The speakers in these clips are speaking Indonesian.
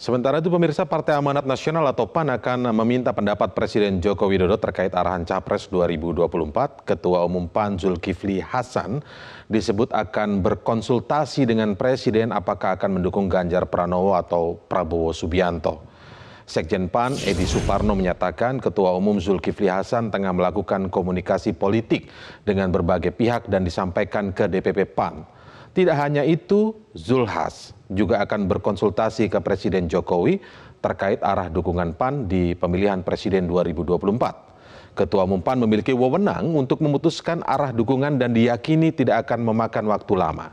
Sementara itu pemirsa Partai Amanat Nasional atau PAN akan meminta pendapat Presiden Joko Widodo terkait arahan Capres 2024. Ketua Umum PAN Zulkifli Hasan disebut akan berkonsultasi dengan Presiden apakah akan mendukung Ganjar Pranowo atau Prabowo Subianto. Sekjen PAN Edi Suparno menyatakan Ketua Umum Zulkifli Hasan tengah melakukan komunikasi politik dengan berbagai pihak dan disampaikan ke DPP PAN. Tidak hanya itu, Zulhas juga akan berkonsultasi ke Presiden Jokowi terkait arah dukungan PAN di pemilihan Presiden 2024. Ketua Umum PAN memiliki wewenang untuk memutuskan arah dukungan dan diyakini tidak akan memakan waktu lama.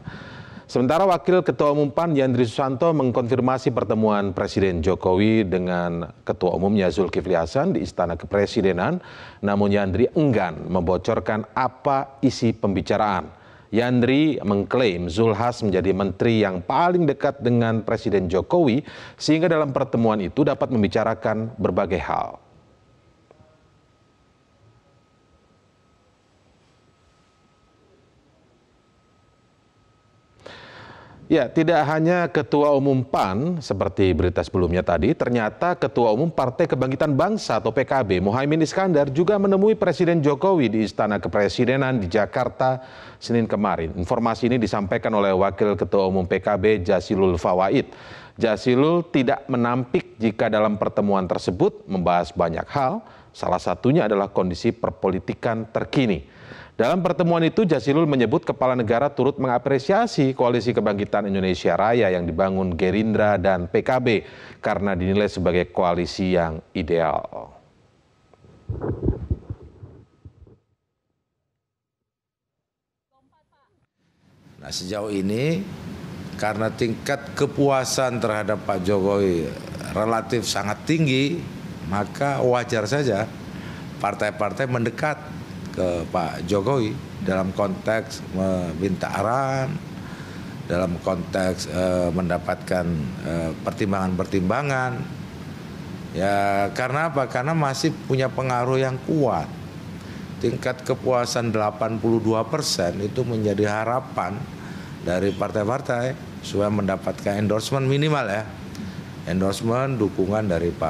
Sementara Wakil Ketua Umum PAN Yandri Susanto mengkonfirmasi pertemuan Presiden Jokowi dengan Ketua Umumnya Zulkifli Hasan di Istana Kepresidenan, namun Yandri enggan membocorkan apa isi pembicaraan. Yandri mengklaim Zulhas menjadi menteri yang paling dekat dengan Presiden Jokowi sehingga dalam pertemuan itu dapat membicarakan berbagai hal. Ya, tidak hanya Ketua Umum PAN seperti berita sebelumnya tadi, ternyata Ketua Umum Partai Kebangkitan Bangsa atau PKB, Mohaimin Iskandar juga menemui Presiden Jokowi di Istana Kepresidenan di Jakarta Senin kemarin. Informasi ini disampaikan oleh Wakil Ketua Umum PKB Jasilul Fawaid. Jasilul tidak menampik jika dalam pertemuan tersebut membahas banyak hal, Salah satunya adalah kondisi perpolitikan terkini. Dalam pertemuan itu, Jasilul menyebut kepala negara turut mengapresiasi koalisi kebangkitan Indonesia Raya yang dibangun Gerindra dan PKB karena dinilai sebagai koalisi yang ideal. Nah, sejauh ini karena tingkat kepuasan terhadap Pak Jokowi relatif sangat tinggi, maka wajar saja partai-partai mendekat ke Pak Jokowi dalam konteks meminta arahan, dalam konteks eh, mendapatkan eh, pertimbangan-pertimbangan. Eh, ya karena apa? Karena masih punya pengaruh yang kuat. Tingkat kepuasan 82% persen itu menjadi harapan dari partai-partai supaya mendapatkan endorsement minimal ya. Endorsement dukungan dari Pak